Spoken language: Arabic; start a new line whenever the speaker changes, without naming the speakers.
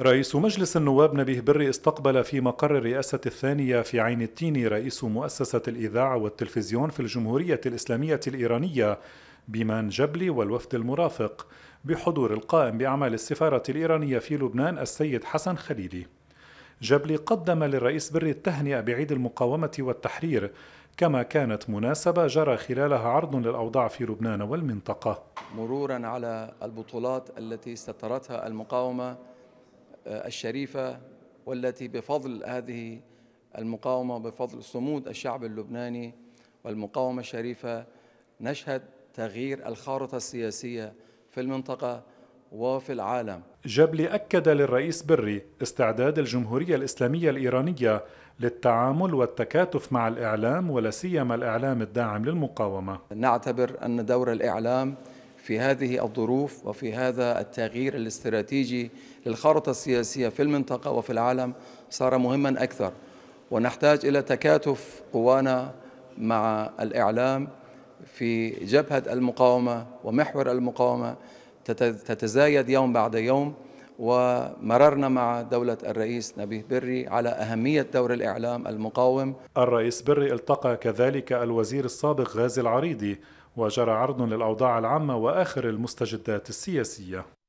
رئيس مجلس النواب نبيه بري استقبل في مقر الرئاسة الثانية في عين التين رئيس مؤسسة الإذاعة والتلفزيون في الجمهورية الإسلامية الإيرانية بيمان جبلي والوفد المرافق بحضور القائم بأعمال السفارة الإيرانية في لبنان السيد حسن خليلي. جبلي قدم للرئيس بري التهنئة بعيد المقاومة والتحرير كما كانت مناسبة جرى خلالها عرض للأوضاع في لبنان والمنطقة.
مرورا على البطولات التي استثارتها المقاومة الشريفة والتي بفضل هذه المقاومة بفضل صمود الشعب اللبناني والمقاومة الشريفة نشهد تغيير الخارطة السياسية في المنطقة وفي العالم
جبلي أكد للرئيس بري استعداد الجمهورية الإسلامية الإيرانية للتعامل والتكاتف
مع الإعلام ولا سيما الإعلام الداعم للمقاومة نعتبر أن دور الإعلام في هذه الظروف وفي هذا التغيير الاستراتيجي للخارطة السياسية في المنطقة وفي العالم صار مهما أكثر ونحتاج إلى تكاتف قوانا مع الإعلام في جبهة المقاومة ومحور المقاومة تتزايد يوم بعد يوم ومررنا مع دولة الرئيس نبيه بري على أهمية دور الإعلام المقاوم الرئيس بري التقى كذلك الوزير السابق غازي العريضي وجرى عرض للأوضاع
العامة وآخر المستجدات السياسية